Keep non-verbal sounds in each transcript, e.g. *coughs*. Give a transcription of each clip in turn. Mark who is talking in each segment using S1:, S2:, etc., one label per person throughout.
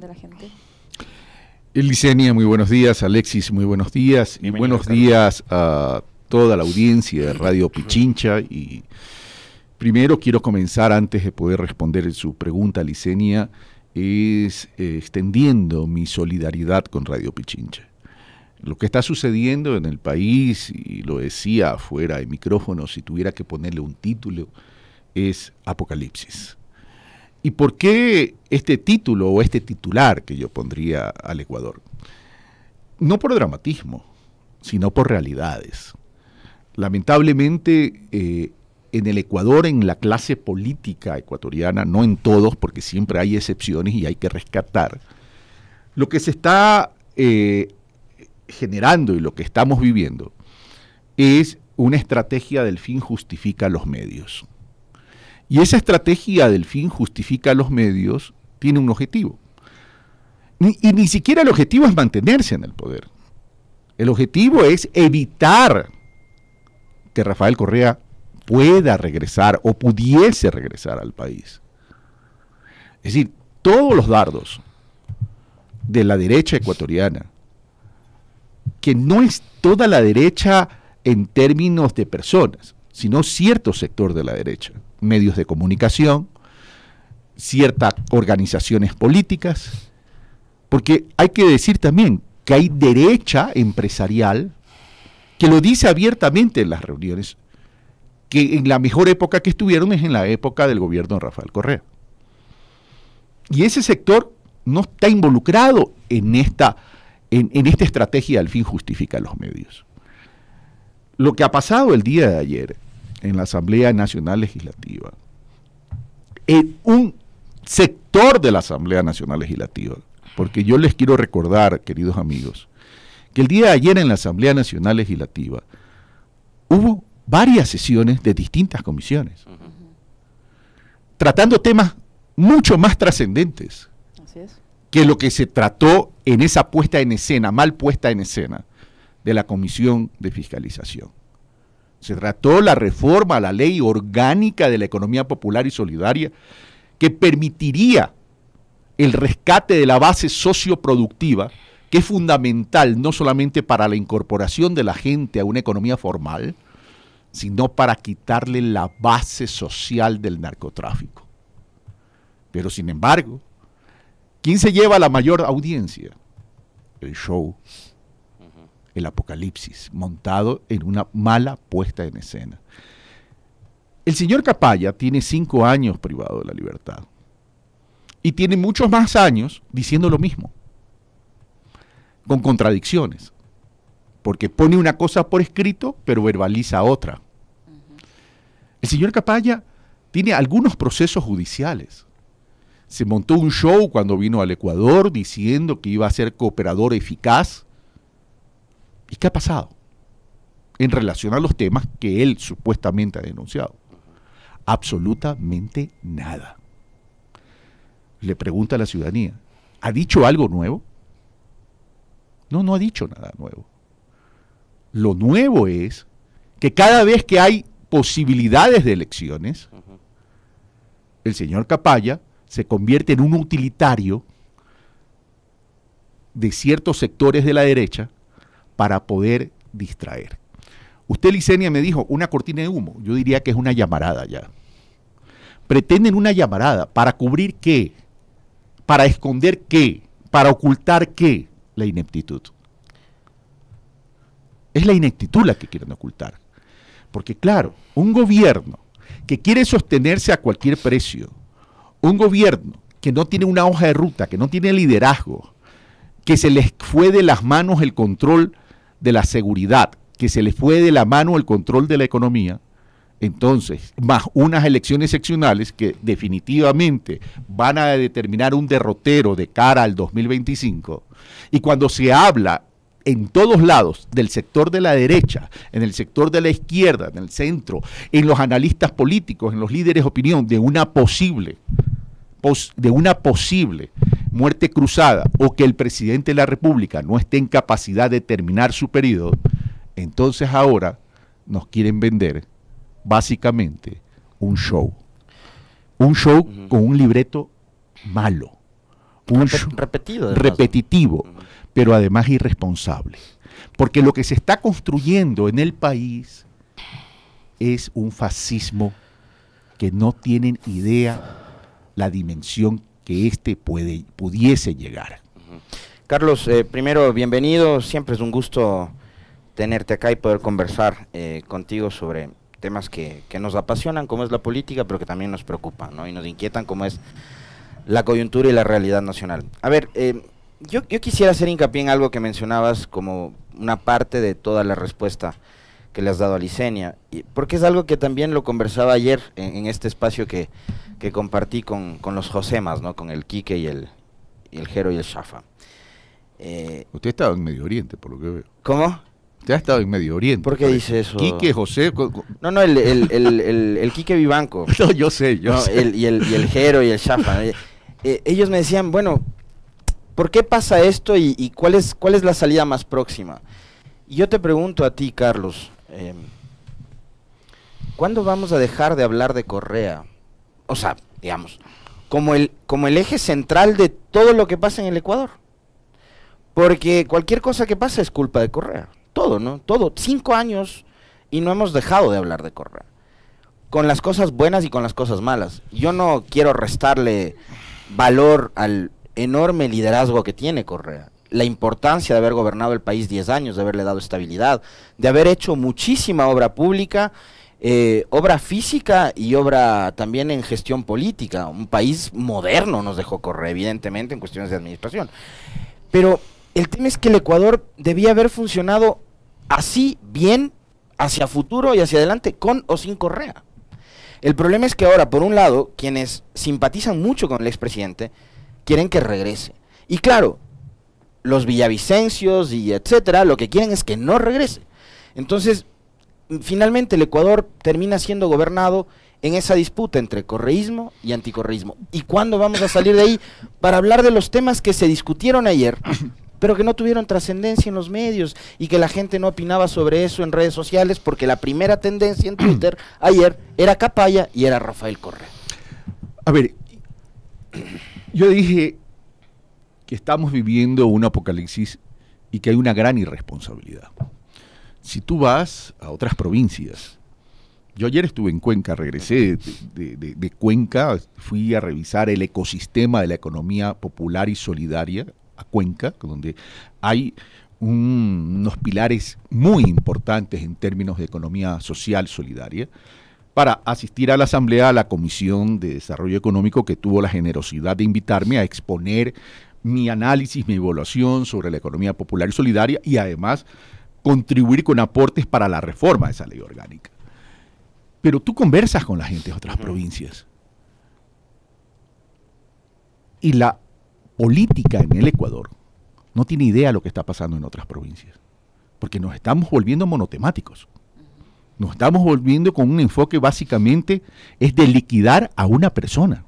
S1: de la gente. Elisenia, muy buenos días. Alexis, muy buenos días. y buenos días a toda la audiencia de Radio Pichincha. Y primero quiero comenzar, antes de poder responder su pregunta, Licenia, es eh, extendiendo mi solidaridad con Radio Pichincha. Lo que está sucediendo en el país, y lo decía afuera de micrófono, si tuviera que ponerle un título, es apocalipsis. ¿Y por qué este título o este titular que yo pondría al Ecuador? No por dramatismo, sino por realidades. Lamentablemente, eh, en el Ecuador, en la clase política ecuatoriana, no en todos, porque siempre hay excepciones y hay que rescatar, lo que se está eh, generando y lo que estamos viviendo es una estrategia del fin justifica los medios. Y esa estrategia del fin justifica los medios, tiene un objetivo. y ni siquiera el objetivo es mantenerse en el poder. El objetivo es evitar que Rafael Correa pueda regresar o pudiese regresar al país. Es decir, todos los dardos de la derecha ecuatoriana, que no es toda la derecha en términos de personas, sino cierto sector de la derecha, medios de comunicación, ciertas organizaciones políticas, porque hay que decir también que hay derecha empresarial que lo dice abiertamente en las reuniones, que en la mejor época que estuvieron es en la época del gobierno de Rafael Correa. Y ese sector no está involucrado en esta, en, en esta estrategia al fin justifica los medios. Lo que ha pasado el día de ayer en la Asamblea Nacional Legislativa, en un sector de la Asamblea Nacional Legislativa, porque yo les quiero recordar, queridos amigos, que el día de ayer en la Asamblea Nacional Legislativa hubo varias sesiones de distintas comisiones, tratando temas mucho más trascendentes que lo que se trató en esa puesta en escena, mal puesta en escena, de la Comisión de Fiscalización. Se trató la reforma a la ley orgánica de la economía popular y solidaria que permitiría el rescate de la base socioproductiva, que es fundamental no solamente para la incorporación de la gente a una economía formal, sino para quitarle la base social del narcotráfico. Pero sin embargo, ¿quién se lleva la mayor audiencia? El show el apocalipsis, montado en una mala puesta en escena. El señor Capaya tiene cinco años privado de la libertad y tiene muchos más años diciendo lo mismo, con contradicciones, porque pone una cosa por escrito pero verbaliza otra. El señor Capaya tiene algunos procesos judiciales. Se montó un show cuando vino al Ecuador diciendo que iba a ser cooperador eficaz ¿Y qué ha pasado? En relación a los temas que él supuestamente ha denunciado. Absolutamente nada. Le pregunta a la ciudadanía, ¿ha dicho algo nuevo? No, no ha dicho nada nuevo. Lo nuevo es que cada vez que hay posibilidades de elecciones, el señor Capalla se convierte en un utilitario de ciertos sectores de la derecha para poder distraer. Usted, Licenia, me dijo una cortina de humo. Yo diría que es una llamarada ya. Pretenden una llamarada para cubrir qué, para esconder qué, para ocultar qué, la ineptitud. Es la ineptitud la que quieren ocultar. Porque claro, un gobierno que quiere sostenerse a cualquier precio, un gobierno que no tiene una hoja de ruta, que no tiene liderazgo, que se les fue de las manos el control de la seguridad, que se le fue de la mano el control de la economía, entonces, más unas elecciones seccionales que definitivamente van a determinar un derrotero de cara al 2025, y cuando se habla en todos lados, del sector de la derecha, en el sector de la izquierda, en el centro, en los analistas políticos, en los líderes de opinión, de una posible, de una posible muerte cruzada o que el presidente de la República no esté en capacidad de terminar su periodo, entonces ahora nos quieren vender básicamente un show. Un show con un libreto malo. Un show Repetitivo, pero además irresponsable. Porque lo que se está construyendo en el país es un fascismo que no tienen idea la dimensión que este pudiese llegar.
S2: Carlos, eh, primero, bienvenido. Siempre es un gusto tenerte acá y poder conversar eh, contigo sobre temas que, nos apasionan, como es la política, pero que también nos preocupan ¿no? y nos inquietan, como es la coyuntura y la realidad nacional. A ver, eh, yo, yo quisiera hacer hincapié en algo que mencionabas como una parte de toda la respuesta que le has dado a Licenia. Y, porque es algo que también lo conversaba ayer en, este espacio que, compartí con, con, los Josemas, ¿no? con el Quique y el, el Jero y el Shafa. Eh, Usted Usted estado en Medio Oriente, por lo que veo. ¿Cómo? Usted ha estado en Medio Oriente. ¿Por qué dice eso? Quique, José. No, no, el, Quique Vivanco. *laughs* yo sé, yo sé. y, el, y Jero y el Shafa. *laughs* Eh, eh, ellos me decían, bueno, ¿por qué pasa esto y, y, cuál, es, cuál es la salida más próxima? Y yo te pregunto a ti, Carlos, Em, ¿Cuándo vamos a dejar de hablar de Correa? O sea, digamos, como el, como el eje central de todo lo que pasa en el Ecuador. Porque cualquier cosa que pasa es culpa de Correa. Todo, ¿no? Todo. Cinco años y no hemos dejado de hablar de Correa. Con las cosas buenas y con las cosas malas. Yo no quiero restarle valor al enorme liderazgo que tiene Correa la importancia de haber gobernado el país 10 años, de haberle dado estabilidad, de haber hecho muchísima obra pública, eh, obra física y obra también en gestión política. Un país moderno nos dejó correr, evidentemente, en cuestiones de administración. Pero el tema es que el Ecuador debía haber funcionado así, bien, hacia futuro y hacia adelante, con o sin Correa. El problema es que ahora, por un lado, quienes simpatizan mucho con el expresidente quieren que regrese. Y claro, los villavicencios y etcétera, lo que quieren es que no regrese. Entonces, finalmente el Ecuador termina siendo gobernado en esa disputa entre correísmo y anticorreísmo. ¿Y cuándo vamos a salir de ahí? *laughs* Para hablar de los temas que se discutieron ayer, *coughs* pero que no tuvieron trascendencia en los medios y que la gente no opinaba sobre eso en redes sociales porque la primera tendencia en *coughs* Twitter ayer era Capaya y era Rafael
S1: Correa. A ver, yo dije que estamos viviendo un apocalipsis y que hay una gran irresponsabilidad. Si tú vas a otras provincias, yo ayer estuve en Cuenca, regresé de, Cuenca, fui a revisar el ecosistema de la economía popular y solidaria a Cuenca, donde hay unos pilares muy importantes en términos de economía social solidaria, para asistir a la asamblea, a la Comisión de Desarrollo Económico, que tuvo la generosidad de invitarme a exponer mi análisis, mi evaluación sobre la economía popular y solidaria y además contribuir con aportes para la reforma de esa ley orgánica. Pero tú conversas con la gente de otras provincias. Y la política en el Ecuador no tiene idea de lo que está pasando en otras provincias. Porque nos estamos volviendo monotemáticos. Nos estamos volviendo con un enfoque básicamente es de liquidar a una persona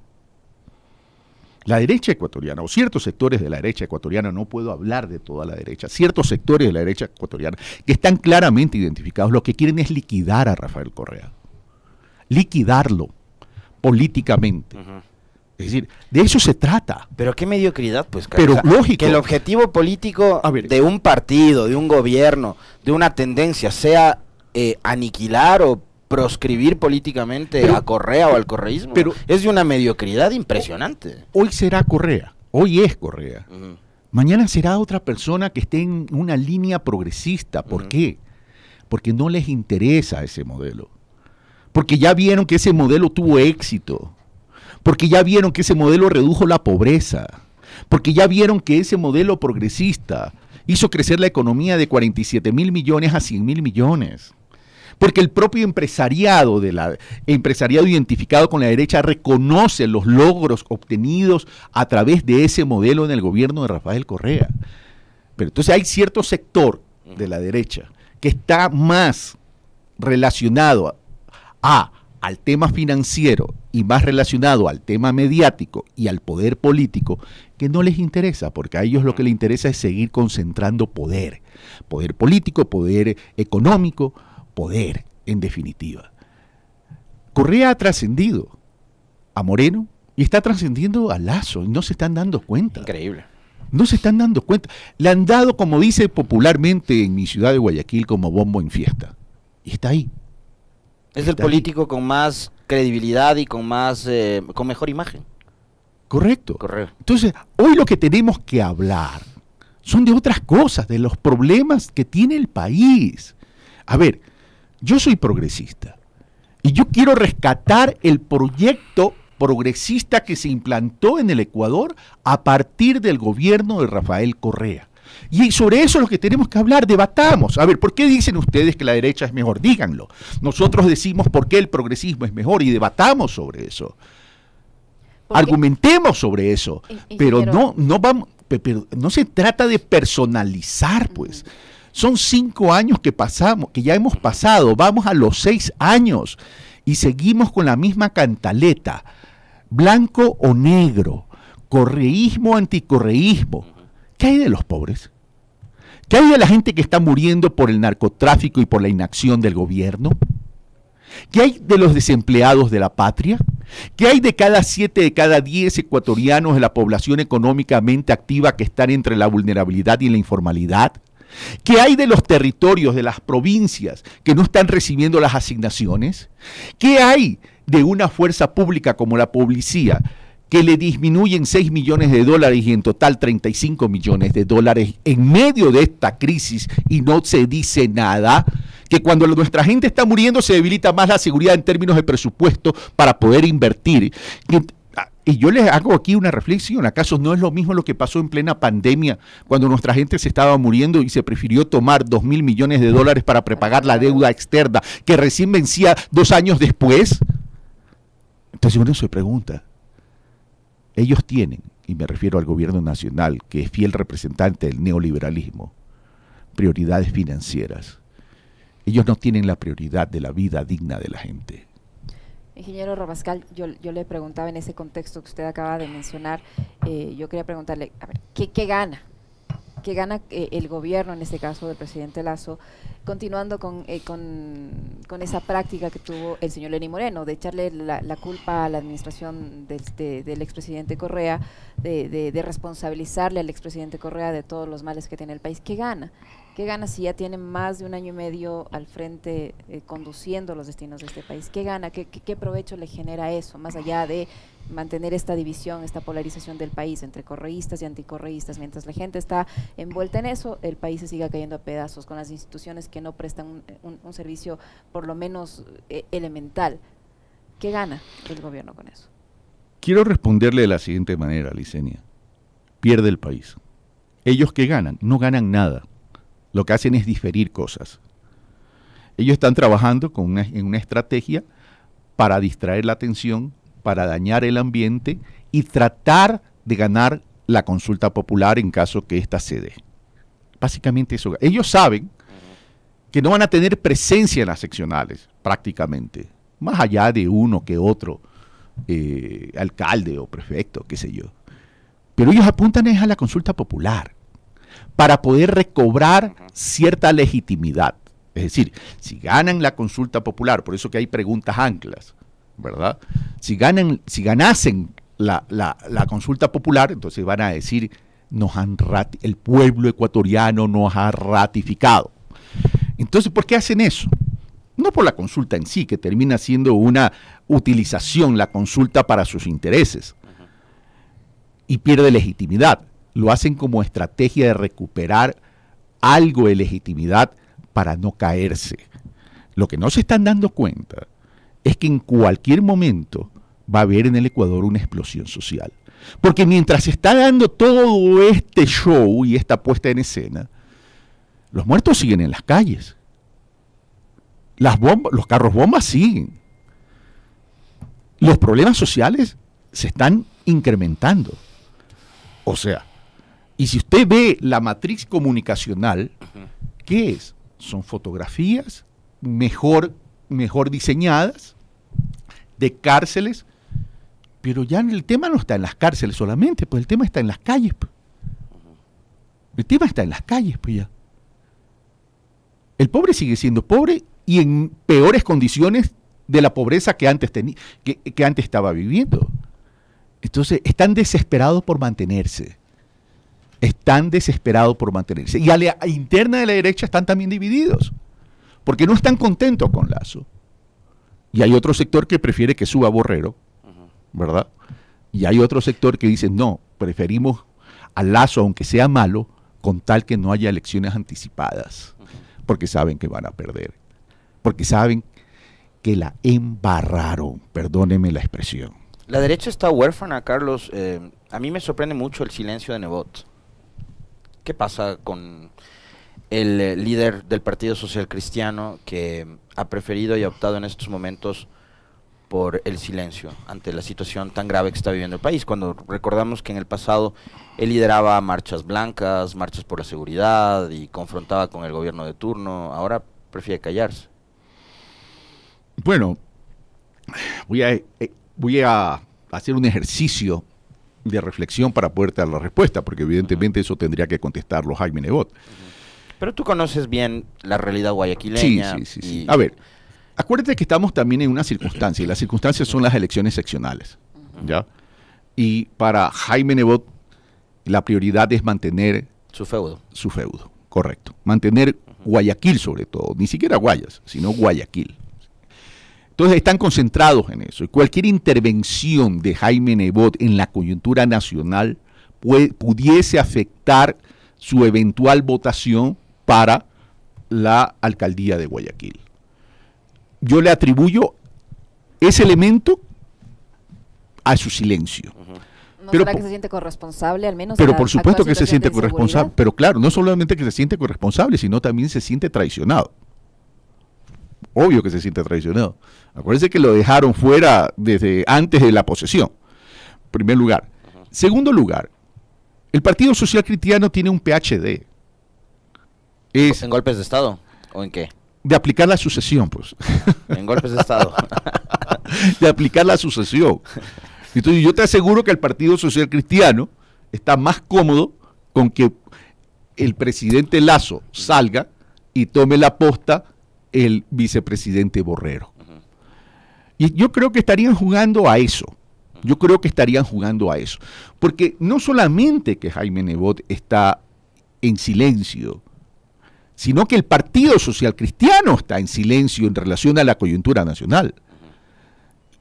S1: la derecha ecuatoriana o ciertos sectores de la derecha ecuatoriana, no puedo hablar de toda la derecha, ciertos sectores de la derecha ecuatoriana que están claramente identificados, lo que quieren es liquidar a Rafael Correa, liquidarlo políticamente. Es decir, de eso se trata.
S2: Pero qué mediocridad, pues. Pero Que el objetivo político de un partido, de un gobierno, de una tendencia sea eh, aniquilar o proscribir políticamente a Correa o al correísmo pero, es de una mediocridad impresionante.
S1: Hoy será Correa, hoy es Correa. Mañana será otra persona que esté en una línea progresista. ¿Por qué? Porque no les interesa ese modelo. Porque ya vieron que ese modelo tuvo éxito. Porque ya vieron que ese modelo redujo la pobreza. Porque ya vieron que ese modelo progresista hizo crecer la economía de 47 mil millones a 100 mil millones porque el propio empresariado, de la, empresariado identificado con la derecha reconoce los logros obtenidos a través de ese modelo en el gobierno de Rafael Correa. Pero entonces hay cierto sector de la derecha que está más relacionado a, al tema financiero y más relacionado al tema mediático y al poder político, que no les interesa, porque a ellos lo que les interesa es seguir concentrando poder, poder político, poder económico, poder, en definitiva. Correa ha trascendido a Moreno y está trascendiendo a Lazo y no se están dando cuenta. Increíble. No se están dando cuenta. Le han dado, como dice popularmente en mi ciudad de Guayaquil, como bombo en fiesta. Y está ahí.
S2: Es el político con más credibilidad y con más eh, con mejor imagen.
S1: Correcto. Correcto. Entonces, hoy lo que tenemos que hablar son de otras cosas, de los problemas que tiene el país. A ver, yo soy progresista y yo quiero rescatar el proyecto progresista que se implantó en el Ecuador a partir del gobierno de Rafael Correa. Y sobre eso es lo que tenemos que hablar, debatamos. A ver, ¿por qué dicen ustedes que la derecha es mejor? Díganlo. Nosotros decimos por qué el progresismo es mejor y debatamos sobre eso. Argumentemos sobre eso. pero, no, no vamos, no se trata de personalizar, pues. Son cinco años que pasamos, que ya hemos pasado, vamos a los seis años y seguimos con la misma cantaleta, blanco o negro, correísmo, o anticorreísmo. ¿Qué hay de los pobres? ¿Qué hay de la gente que está muriendo por el narcotráfico y por la inacción del gobierno? ¿Qué hay de los desempleados de la patria? ¿Qué hay de cada siete de cada diez ecuatorianos de la población económicamente activa que están entre la vulnerabilidad y la informalidad? ¿Qué hay de los territorios, de las provincias que no están recibiendo las asignaciones? ¿Qué hay de una fuerza pública como la policía que le disminuyen 6 millones de dólares y en total 35 millones de dólares en medio de esta crisis y no se dice nada, que cuando nuestra gente está muriendo se debilita más la seguridad en términos de presupuesto para poder invertir, y yo les hago aquí una reflexión, ¿acaso no es lo mismo lo que pasó en plena pandemia, cuando nuestra gente se estaba muriendo y se prefirió tomar dos mil millones de dólares para prepagar la deuda externa, que recién vencía dos años después? Entonces uno se pregunta, ellos tienen, y me refiero al gobierno nacional, que es fiel representante del neoliberalismo, prioridades financieras. Ellos no tienen la prioridad de la vida digna de la gente.
S3: Ingeniero Robascal, yo, le preguntaba en ese contexto que usted acaba de mencionar, eh, yo quería preguntarle, a ver, ¿qué, qué gana? ¿Qué gana eh, el gobierno, en este caso del presidente Lazo, continuando eh, con, con, esa práctica que tuvo el señor Lenín Moreno, de echarle la, culpa a la administración del, del expresidente Correa, de, de, responsabilizarle al expresidente Correa de todos los males que tiene el país? ¿Qué gana? ¿Qué gana si ya tiene más de un año y medio al frente eh, conduciendo los destinos de este país? ¿Qué gana? ¿Qué, provecho le genera eso? Más allá de mantener esta división, esta polarización del país entre correístas y anticorreístas. Mientras la gente está envuelta en eso, el país se siga cayendo a pedazos con las instituciones que no prestan un, eh, servicio por lo menos eh, elemental. ¿Qué gana el gobierno con eso?
S1: Quiero responderle de la siguiente manera, Licenia. Pierde el país. Ellos que ganan, no ganan nada lo que hacen es diferir cosas. Ellos están trabajando con una, en una estrategia para distraer la atención, para dañar el ambiente y tratar de ganar la consulta popular en caso que ésta se dé. Básicamente eso. Ellos saben que no van a tener presencia en las seccionales, prácticamente, más allá de uno que otro eh, alcalde o prefecto, qué sé yo. Pero ellos apuntan es a la consulta popular para poder recobrar cierta legitimidad. Es decir, si ganan la consulta popular, por eso que hay preguntas anclas, ¿verdad? Si, si ganasen la, consulta popular, entonces van a decir, nos han el pueblo ecuatoriano nos ha ratificado. Entonces, ¿por qué hacen eso? No por la consulta en sí, que termina siendo una utilización, la consulta para sus intereses. Y pierde legitimidad lo hacen como estrategia de recuperar algo de legitimidad para no caerse. Lo que no se están dando cuenta es que en cualquier momento va a haber en el Ecuador una explosión social. Porque mientras se está dando todo este show y esta puesta en escena, los muertos siguen en las calles. Las bombas, los carros bombas siguen. Los problemas sociales se están incrementando. O sea, y si usted ve la matriz comunicacional, ¿qué es? Son fotografías mejor, mejor diseñadas de cárceles, pero ya el tema no está en las cárceles solamente, pues el tema está en las calles. Pues. El tema está en las calles, pues ya. El pobre sigue siendo pobre y en peores condiciones de la pobreza que antes, que, que antes estaba viviendo. Entonces, están desesperados por mantenerse están desesperados por mantenerse. Y a la interna de la derecha están también divididos, porque no están contentos con Lazo. Y hay otro sector que prefiere que suba Borrero, ¿verdad? Y hay otro sector que dice, no, preferimos a Lazo, aunque sea malo, con tal que no haya elecciones anticipadas, porque saben que van a perder, porque saben que la embarraron, perdónenme la expresión.
S2: La derecha está huérfana, Carlos. Eh, a mí me sorprende mucho el silencio de Nebot qué pasa con el eh, líder del Partido Social Cristiano que ha preferido y ha optado en estos momentos por el silencio ante la situación tan grave que está viviendo el país. Cuando recordamos que en el pasado él lideraba marchas blancas, marchas por la seguridad y confrontaba con el gobierno de turno, ahora prefiere callarse.
S1: Bueno, voy a, eh, voy a hacer un ejercicio de reflexión para poderte dar la respuesta, porque evidentemente eso tendría que contestarlo Jaime Nebot.
S2: Pero tú conoces bien la realidad guayaquileña. Sí, sí, sí. A ver,
S1: acuérdate que estamos también en una circunstancia, y las circunstancias son las elecciones seccionales, ¿ya? Y para Jaime Nebot, la prioridad es mantener... Su feudo. Su feudo, correcto. Mantener Guayaquil sobre todo, ni siquiera Guayas, sino Guayaquil, entonces están concentrados en eso. Y cualquier intervención de Jaime Nebot en la coyuntura nacional pudiese afectar su eventual votación para la alcaldía de Guayaquil. Yo le atribuyo ese elemento a su silencio.
S3: pero, que se siente corresponsable al menos? Pero por supuesto que se siente corresponsable,
S1: pero claro, no solamente que se siente corresponsable, sino también se siente traicionado obvio que se siente traicionado. Acuérdense que lo dejaron fuera desde antes de la posesión. Primer lugar. Segundo lugar, el Partido Social Cristiano tiene un PhD. Es ¿En golpes de Estado? ¿O en qué? De aplicar la sucesión, pues. *laughs* En golpes de Estado. *laughs* de aplicar la sucesión. Entonces yo te aseguro que el Partido Social Cristiano está más cómodo con que el presidente Lazo salga y tome la posta el vicepresidente Borrero. Y yo creo que estarían jugando a eso. Yo creo que estarían jugando a eso. Porque no solamente que Jaime Nebot está en silencio, sino que el Partido Social Cristiano está en silencio en relación a la coyuntura nacional.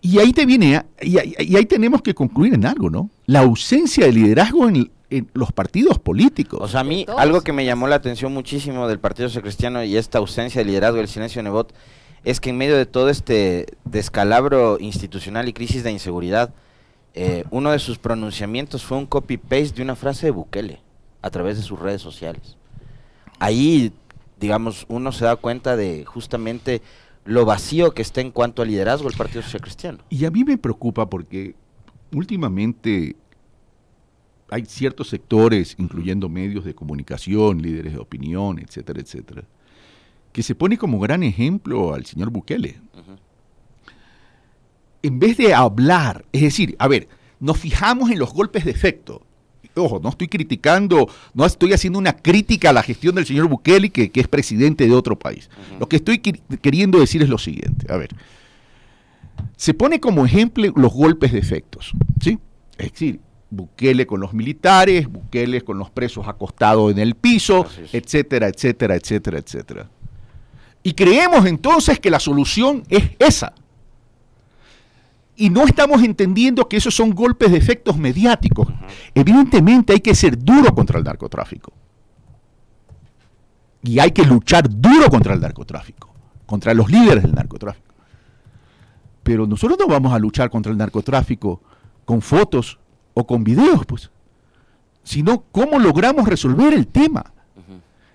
S1: Y ahí, te viene, y ahí tenemos que concluir en algo, ¿no? La ausencia de liderazgo en, en los partidos políticos.
S2: O sea, a mí algo que me llamó la atención muchísimo del Partido Social Cristiano y esta ausencia de liderazgo, el silencio de Nebot, es que en medio de todo este descalabro institucional y crisis de inseguridad, eh, uno de sus pronunciamientos fue un copy-paste de una frase de Bukele a través de sus redes sociales. Ahí, digamos, uno se da cuenta de justamente lo vacío que está en cuanto al liderazgo el Partido Social Cristiano.
S1: Y a mí me preocupa porque últimamente hay ciertos sectores, incluyendo medios de comunicación, líderes de opinión, etcétera, etcétera, que se pone como gran ejemplo al señor Bukele. En vez de hablar, es decir, a ver, nos fijamos en los golpes de efecto. Ojo, no estoy criticando, no estoy haciendo una crítica a la gestión del señor Bukele, que, es presidente de otro país. Lo que estoy queriendo decir es lo siguiente, a ver. Se pone como ejemplo los golpes de efectos, ¿sí? Es decir, Bukele con los militares, Bukele con los presos acostados en el piso, etcétera, etcétera, etcétera, etcétera. Y creemos entonces que la solución es esa. Y no estamos entendiendo que esos son golpes de efectos mediáticos. Evidentemente hay que ser duro contra el narcotráfico. Y hay que luchar duro contra el narcotráfico, contra los líderes del narcotráfico. Pero nosotros no vamos a luchar contra el narcotráfico con fotos o con videos, pues, sino cómo logramos resolver el tema.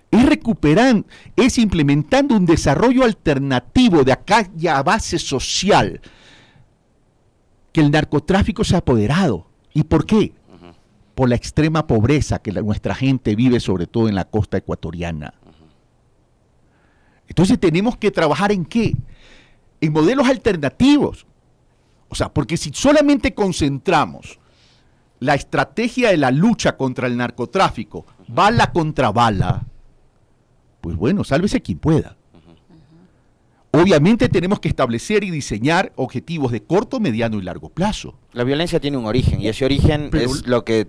S1: Es recuperar, es implementando un desarrollo alternativo de acá ya a base social que el narcotráfico se ha apoderado. ¿Y por qué? Por la extrema pobreza que nuestra gente vive, sobre todo en la costa ecuatoriana. Entonces tenemos que trabajar en qué? En modelos alternativos. O sea, porque si solamente concentramos la estrategia de la lucha contra el narcotráfico, bala contra bala, pues bueno, sálvese quien pueda. Obviamente tenemos que establecer y diseñar objetivos de corto, mediano y largo plazo.
S2: La violencia tiene un origen y ese origen es lo que,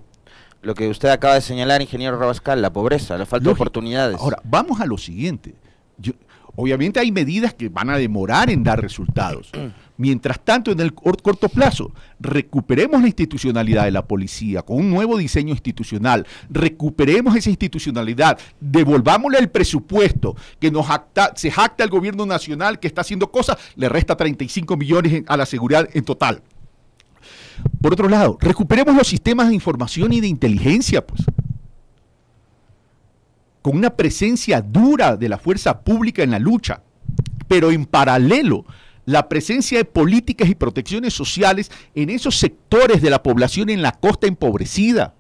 S2: lo que usted acaba de señalar, ingeniero
S1: Rabascal, la pobreza, la falta de oportunidades. Ahora, vamos a lo siguiente. obviamente hay medidas que van a demorar en dar resultados. *clears throat* Mientras tanto, en el corto plazo, recuperemos la institucionalidad de la policía con un nuevo diseño institucional, recuperemos esa institucionalidad, devolvámosle el presupuesto que nos se jacta el gobierno nacional que está haciendo cosas, le resta 35 millones a la seguridad en total. Por otro lado, recuperemos los sistemas de información y de inteligencia, pues con una presencia dura de la fuerza pública en la lucha, pero en paralelo la presencia de políticas y protecciones sociales en esos sectores de la población en la costa empobrecida,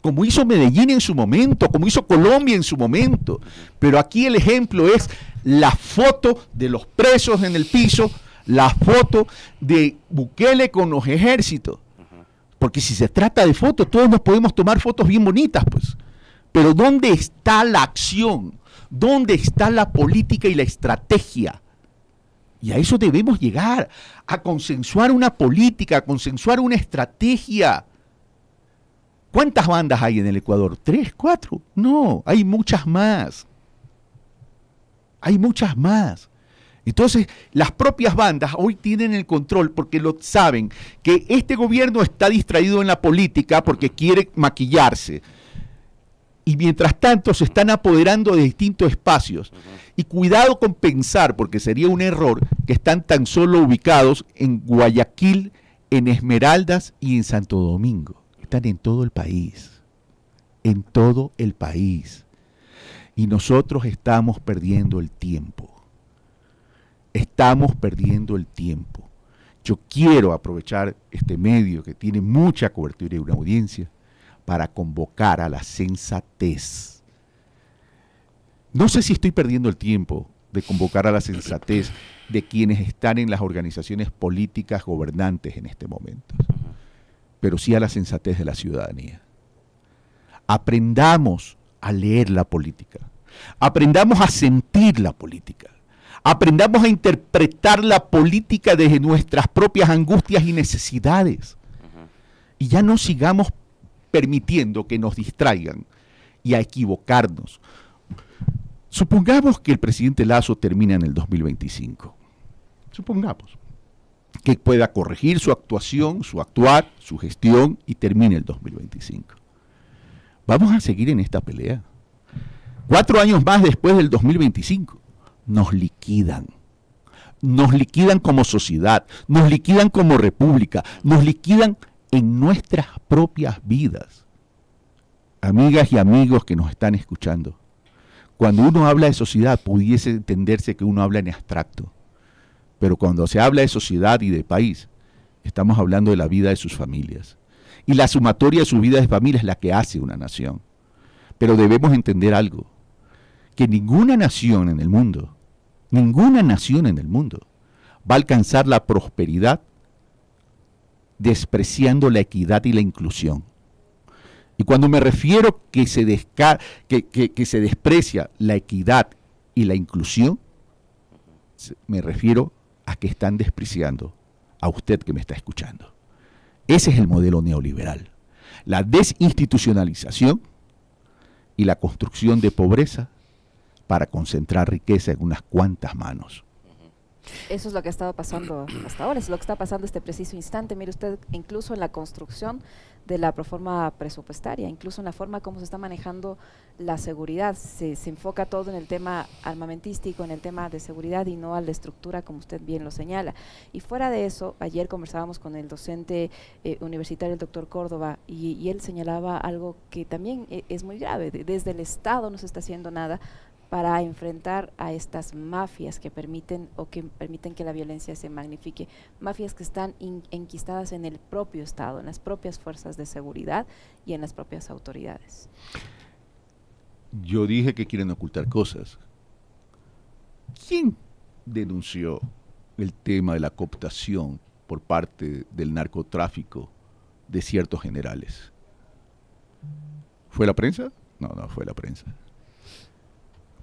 S1: como hizo Medellín en su momento, como hizo Colombia en su momento. Pero aquí el ejemplo es la foto de los presos en el piso, la foto de Bukele con los ejércitos. Porque si se trata de fotos, todos nos podemos tomar fotos bien bonitas, pues. Pero ¿dónde está la acción? ¿Dónde está la política y la estrategia? Y a eso debemos llegar, a consensuar una política, a consensuar una estrategia. ¿Cuántas bandas hay en el Ecuador? ¿Tres, cuatro? No, hay muchas más. Hay muchas más. Entonces, las propias bandas hoy tienen el control porque lo saben que este gobierno está distraído en la política porque quiere maquillarse y mientras tanto se están apoderando de distintos espacios. Y cuidado con pensar, porque sería un error, que están tan solo ubicados en Guayaquil, en Esmeraldas y en Santo Domingo. Están en todo el país, en todo el país. Y nosotros estamos perdiendo el tiempo. Estamos perdiendo el tiempo. Yo quiero aprovechar este medio que tiene mucha cobertura y una audiencia para convocar a la sensatez. No sé si estoy perdiendo el tiempo de convocar a la sensatez de quienes están en las organizaciones políticas gobernantes en este momento, pero sí a la sensatez de la ciudadanía. Aprendamos a leer la política, aprendamos a sentir la política, aprendamos a interpretar la política desde nuestras propias angustias y necesidades. Y ya no sigamos permitiendo que nos distraigan y a equivocarnos. Supongamos que el presidente Lazo termina en el 2025. Supongamos que pueda corregir su actuación, su actuar, su gestión y termine el 2025. Vamos a seguir en esta pelea. Cuatro años más después del 2025, nos liquidan. Nos liquidan como sociedad, nos liquidan como república, nos liquidan en nuestras propias vidas. Amigas y amigos que nos están escuchando, cuando uno habla de sociedad pudiese entenderse que uno habla en abstracto, pero cuando se habla de sociedad y de país, estamos hablando de la vida de sus familias. Y la sumatoria de su vida de familia es la que hace una nación. Pero debemos entender algo, que ninguna nación en el mundo, ninguna nación en el mundo va a alcanzar la prosperidad despreciando la equidad y la inclusión. Y cuando me refiero que se, que se desprecia la equidad y la inclusión, me refiero a que están despreciando a usted que me está escuchando. Ese es el modelo neoliberal. La desinstitucionalización y la construcción de pobreza para concentrar riqueza en unas cuantas manos.
S3: Eso es lo que ha estado pasando hasta ahora, es lo que está pasando este preciso instante. Mire usted, incluso en la construcción de la proforma presupuestaria, incluso en la forma como se está manejando la seguridad, se, se enfoca todo en el tema armamentístico, en el tema de seguridad y no a la estructura, como usted bien lo señala. Y fuera de eso, ayer conversábamos con el docente eh, universitario, el doctor Córdoba, y, él señalaba algo que también eh, es muy grave. desde el Estado no se está haciendo nada para enfrentar a estas mafias que permiten o que permiten que la violencia se magnifique, mafias que están enquistadas en el propio Estado, en las propias fuerzas de seguridad y en las propias autoridades.
S1: Yo dije que quieren ocultar cosas. ¿Quién denunció el tema de la cooptación por parte del narcotráfico de ciertos generales? ¿Fue la prensa? No, no fue la prensa.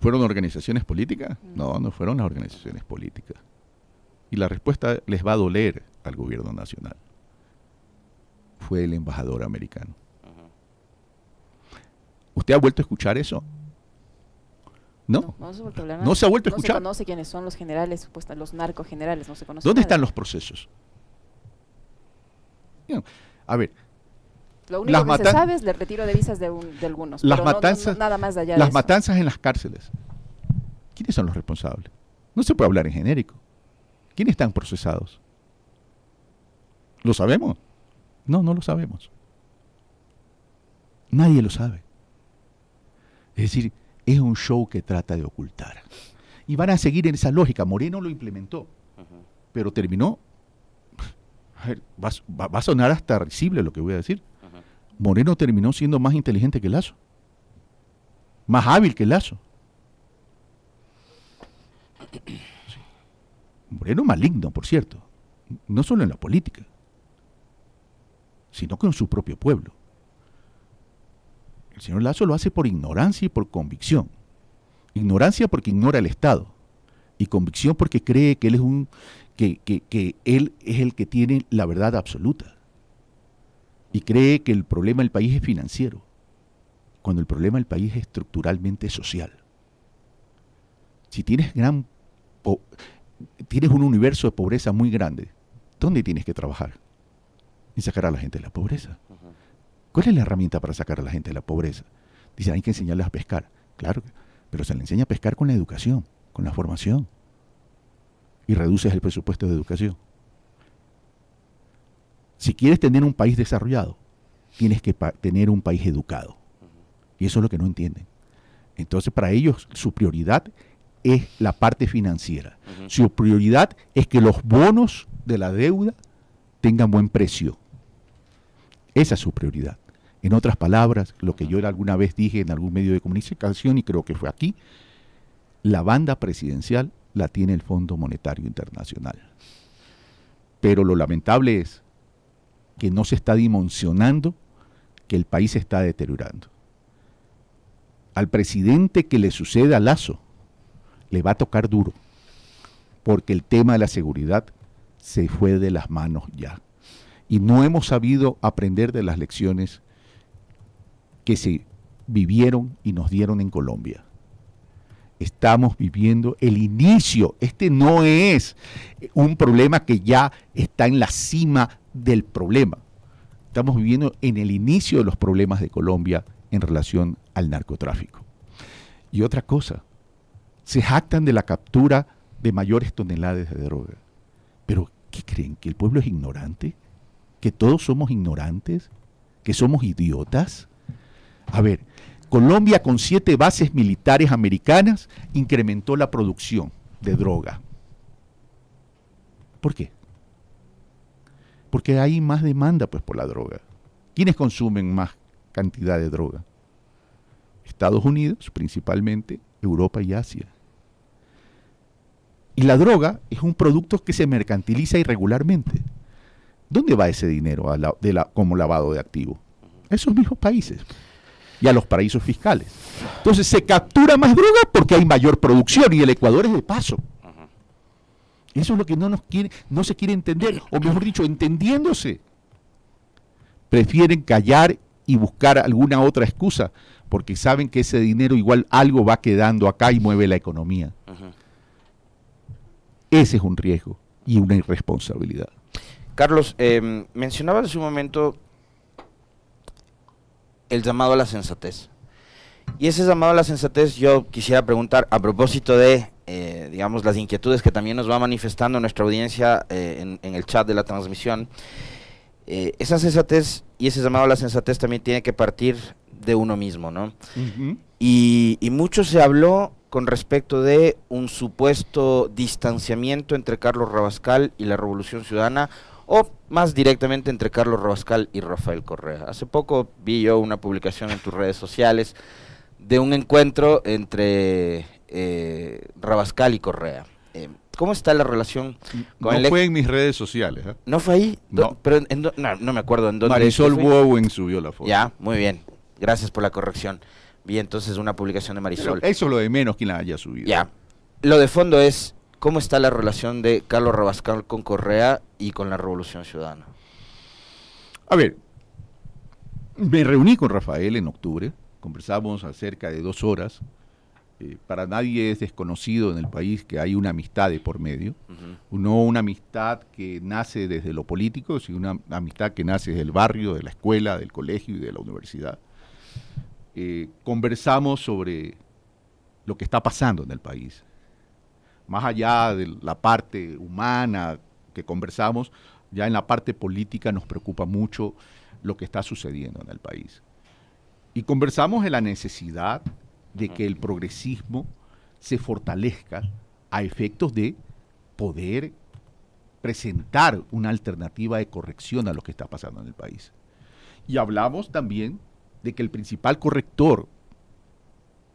S1: ¿Fueron organizaciones políticas? Mm. No, no fueron las organizaciones políticas. Y la respuesta les va a doler al gobierno nacional. Fue el embajador americano. ¿Usted ha vuelto a escuchar eso? No, no, se, ha vuelto a escuchar. No
S3: se conoce quiénes son los generales, supuestos, los narcogenerales, no se conoce. ¿Dónde
S1: están los procesos? A ver, lo único las que se sabe
S3: es el retiro de visas de, algunos. Las matanzas, nada más Las matanzas
S1: en las cárceles. ¿Quiénes son los responsables? No se puede hablar en genérico. ¿Quiénes están procesados? ¿Lo sabemos? No, no lo sabemos. Nadie lo sabe. Es decir, es un show que trata de ocultar. Y van a seguir en esa lógica. Moreno lo implementó, pero terminó. A ver, va, va, va, a sonar hasta risible lo que voy a decir. Moreno terminó siendo más inteligente que Lazo, más hábil que Lazo. Moreno maligno, por cierto, no solo en la política, sino con su propio pueblo. El señor Lazo lo hace por ignorancia y por convicción. Ignorancia porque ignora el Estado y convicción porque cree que él es un que él es el que tiene la verdad absoluta y cree que el problema del país es financiero, cuando el problema del país es estructuralmente social. Si tienes gran un universo de pobreza muy grande, ¿dónde tienes que trabajar? Y sacar a la gente de la pobreza. ¿Cuál es la herramienta para sacar a la gente de la pobreza? Dice, hay que enseñarles a pescar. Claro, pero se le enseña a pescar con la educación, con la formación. Y reduces el presupuesto de educación. Si quieres tener un país desarrollado, tienes que tener un país educado. Y eso es lo que no entienden. Entonces, para ellos, su prioridad es la parte financiera. Su prioridad es que los bonos de la deuda tengan buen precio. Esa es su prioridad. En otras palabras, lo que yo alguna vez dije en algún medio de comunicación y creo que fue aquí, la banda presidencial la tiene el Fondo Monetario Internacional. Pero lo lamentable es que no se está dimensionando que el país se está deteriorando. Al presidente que le suceda Lazo le va a tocar duro, porque el tema de la seguridad se fue de las manos ya. Y no hemos sabido aprender de las lecciones que se vivieron y nos dieron en Colombia. Estamos viviendo el inicio. Este no es un problema que ya está en la cima del problema. Estamos viviendo en el inicio de los problemas de Colombia en relación al narcotráfico. Y otra cosa, se jactan de la captura de mayores toneladas de droga. Pero ¿qué creen? ¿Que el pueblo es ignorante? ¿Que todos somos ignorantes? ¿Que somos idiotas? A ver, Colombia con siete bases militares americanas incrementó la producción de droga. ¿Por qué? porque hay más demanda pues por la droga. ¿Quiénes consumen más cantidad de droga? Estados Unidos, principalmente, Europa y Asia. Y la droga es un producto que se mercantiliza irregularmente. ¿Dónde va ese dinero de la, como lavado de activos? A esos mismos países y a los paraísos fiscales. Entonces se captura más droga porque hay mayor producción y el Ecuador es de paso. Eso es lo que no nos quiere, no se quiere entender, o mejor dicho, entendiéndose, prefieren callar y buscar alguna otra excusa, porque saben que ese dinero igual algo va quedando acá y mueve la economía. Ese es un riesgo y una irresponsabilidad.
S2: Carlos, em, mencionabas hace un momento el llamado a la sensatez. Y ese llamado a la sensatez yo quisiera preguntar a propósito de, eh, digamos, las inquietudes que también nos va manifestando nuestra audiencia eh, en, el chat de la transmisión. Eh, esa sensatez y ese llamado a la sensatez también tiene que partir de uno mismo, ¿no? y, y mucho se habló con respecto de un supuesto distanciamiento entre Carlos Rabascal y la Revolución Ciudadana o más directamente entre Carlos Rabascal y Rafael Correa. Hace poco vi yo una publicación en tus redes sociales de un encuentro entre eh, Rabascal y Correa. Eh, ¿Cómo está la relación con no fue
S1: en mis redes sociales. ¿eh?
S2: ¿No fue ahí? No. Pero no, me acuerdo en dónde. Marisol Bowen subió la foto. Ya, muy bien. Gracias por la corrección. Vi entonces una publicación de Marisol. eso es lo de menos quien la haya subido. Ya. Lo de fondo es cómo está la relación de Carlos Rabascal con Correa y con la Revolución Ciudadana.
S1: A ver, me reuní con Rafael en octubre Conversamos acerca de dos horas. Eh, para nadie es desconocido en el país que hay una amistad de por medio, no una amistad que nace desde lo político, sino una amistad que nace desde el barrio, de la escuela, del colegio y de la universidad. Eh, conversamos sobre lo que está pasando en el país, más allá de la parte humana que conversamos, ya en la parte política nos preocupa mucho lo que está sucediendo en el país. Y conversamos en la necesidad de que el progresismo se fortalezca a efectos de poder presentar una alternativa de corrección a lo que está pasando en el país. Y hablamos también de que el principal corrector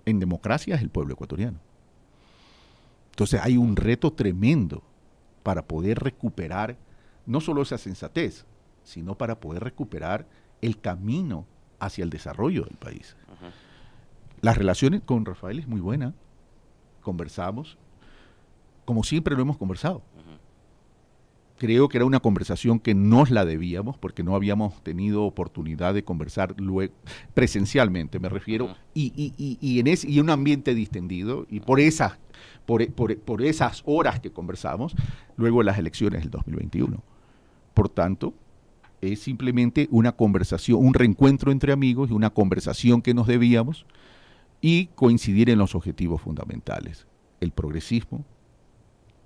S1: en democracia es el pueblo ecuatoriano. Entonces hay un reto tremendo para poder recuperar no solo esa sensatez, sino para poder recuperar el camino hacia el desarrollo del país. Las relaciones con Rafael es muy buena. Conversamos, como siempre lo hemos conversado. Creo que era una conversación que nos la debíamos porque no habíamos tenido oportunidad de conversar presencialmente, me refiero, y, en ese, un ambiente distendido, y por esas, por, por esas horas que conversamos, luego las elecciones del 2021. Por tanto, es simplemente una conversación, un reencuentro entre amigos, y una conversación que nos debíamos y coincidir en los objetivos fundamentales, el progresismo,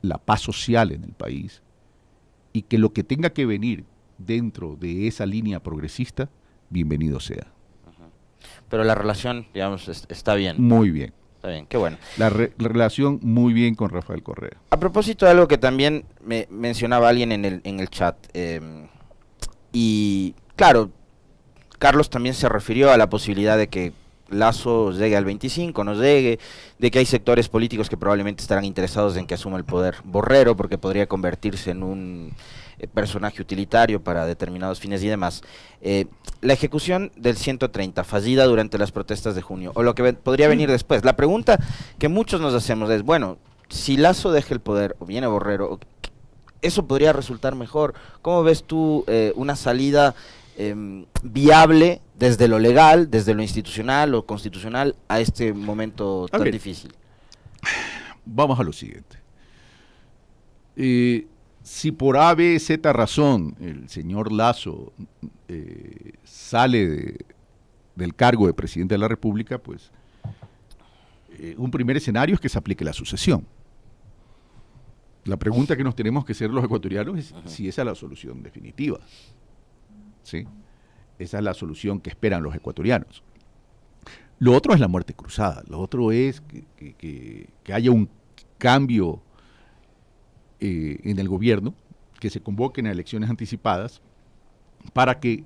S1: la paz social en el país y que lo que tenga que venir dentro de esa línea progresista, bienvenido sea.
S2: Pero la relación, digamos, está bien. Muy bien. Está bien, qué bueno.
S1: La, relación muy bien con Rafael Correa.
S2: A propósito de algo que también me mencionaba alguien en el, en el chat, em, y claro, Carlos también se refirió a la posibilidad de que Lazo llegue al 25, no llegue, de que hay sectores políticos que probablemente estarán interesados en que asuma el poder Borrero, porque podría convertirse en un eh, personaje utilitario para determinados fines y demás. Eh, la ejecución del 130, fallida durante las protestas de junio, o lo que podría venir después. La pregunta que muchos nos hacemos es, bueno, si Lazo deja el poder o viene Borrero, eso podría resultar mejor. ¿Cómo ves tú eh, una salida em, viable desde lo legal, desde lo institucional o constitucional a
S1: este momento tan difícil? Vamos a lo siguiente. Eh, si por A, B, Z razón el señor Lazo eh, sale del cargo de presidente de la República, pues un primer escenario es que se aplique la sucesión. La pregunta que nos tenemos que hacer los ecuatorianos es si esa es la solución definitiva. ¿Sí? Esa es la solución que esperan los ecuatorianos. Lo otro es la muerte cruzada, lo otro es que, haya un cambio eh, en el gobierno, que se convoquen a elecciones anticipadas, para que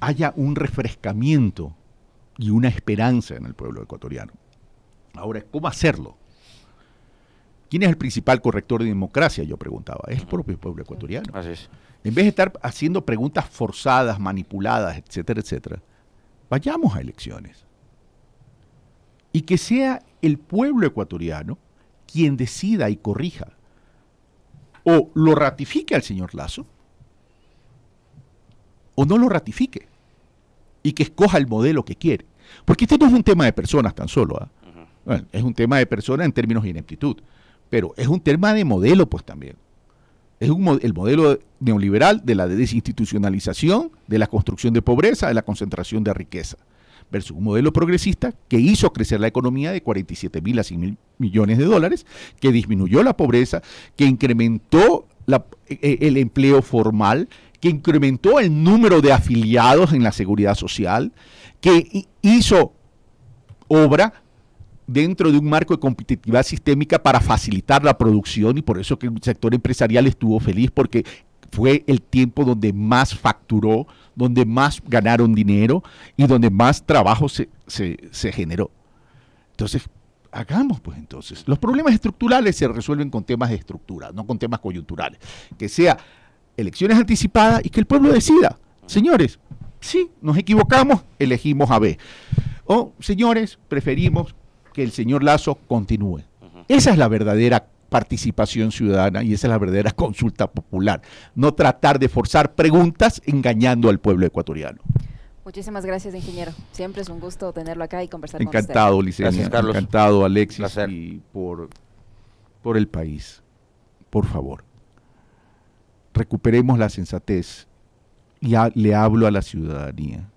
S1: haya un refrescamiento y una esperanza en el pueblo ecuatoriano. Ahora, ¿cómo hacerlo? ¿Quién es el principal corrector de democracia? Yo preguntaba. Es el propio pueblo ecuatoriano. En vez de estar haciendo preguntas forzadas, manipuladas, etcétera, etcétera, vayamos a elecciones. Y que sea el pueblo ecuatoriano quien decida y corrija. O lo ratifique al señor Lazo, o no lo ratifique. Y que escoja el modelo que quiere. Porque este no es un tema de personas tan solo. ¿ah? es un tema de personas en términos de ineptitud. Pero es un tema de modelo, pues también. Es el modelo neoliberal de la desinstitucionalización, de la construcción de pobreza, de la concentración de riqueza, versus un modelo progresista que hizo crecer la economía de 47 mil a 100 mil millones de dólares, que disminuyó la pobreza, que incrementó e-, e-, el empleo formal, que incrementó el número de afiliados en la seguridad social, que hizo obra dentro de un marco de competitividad sistémica para facilitar la producción y por eso que el sector empresarial estuvo feliz porque fue el tiempo donde más facturó, donde más ganaron dinero y donde más trabajo se, generó. Entonces, hagamos pues entonces. Los problemas estructurales se resuelven con temas de estructura, no con temas coyunturales. Que sea elecciones anticipadas y que el pueblo decida. Señores, sí, nos equivocamos, elegimos a B. O, señores, preferimos que el señor Lazo continúe. Esa es la verdadera participación ciudadana y esa es la verdadera *laughs* consulta popular. No tratar de forzar preguntas engañando al pueblo ecuatoriano.
S3: Muchísimas gracias, ingeniero. Siempre es un gusto tenerlo acá y conversar Encantado, con usted. Encantado, Carlos. Encantado, Alexis,
S1: y por, por el país. Por favor, recuperemos la sensatez y le hablo a la ciudadanía,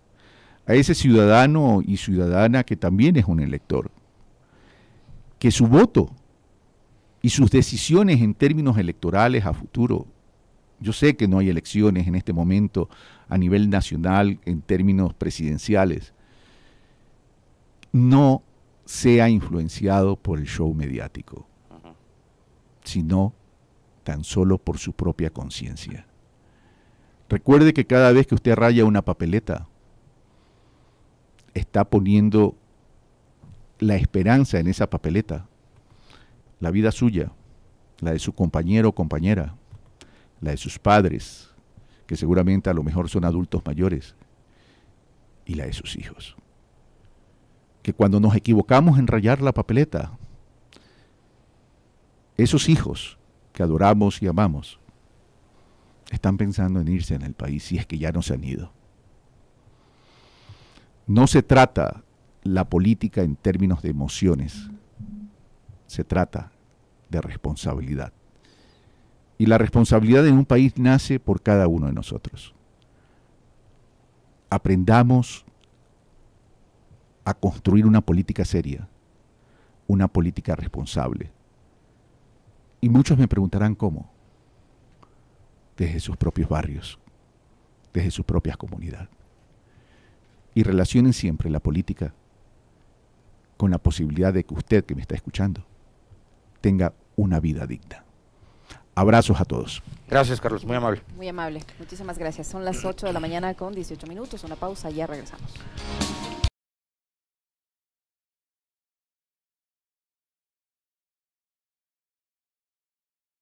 S1: a ese ciudadano y ciudadana que también es un elector, que su voto y sus decisiones en términos electorales a futuro, yo sé que no hay elecciones en este momento a nivel nacional en términos presidenciales, no sea influenciado por el show mediático, sino tan solo por su propia conciencia. Recuerde que cada vez que usted raya una papeleta, está poniendo la esperanza en esa papeleta, la vida suya, la de su compañero o compañera, la de sus padres, que seguramente a lo mejor son adultos mayores, y la de sus hijos. Que cuando nos equivocamos en rayar la papeleta, esos hijos que adoramos y amamos están pensando en irse en el país si es que ya no se han ido. No se trata la política en términos de emociones. Se trata de responsabilidad. Y la responsabilidad en un país nace por cada uno de nosotros. Aprendamos a construir una política seria, una política responsable. Y muchos me preguntarán cómo. Desde sus propios barrios, desde sus propias comunidades. Y relacionen siempre la política con la posibilidad de que usted que me está escuchando tenga una vida digna. Abrazos a todos.
S2: Gracias, Carlos. Muy amable.
S3: Muy amable. Muchísimas gracias. Son las 8 de la mañana con 18 minutos. Una pausa. y Ya regresamos.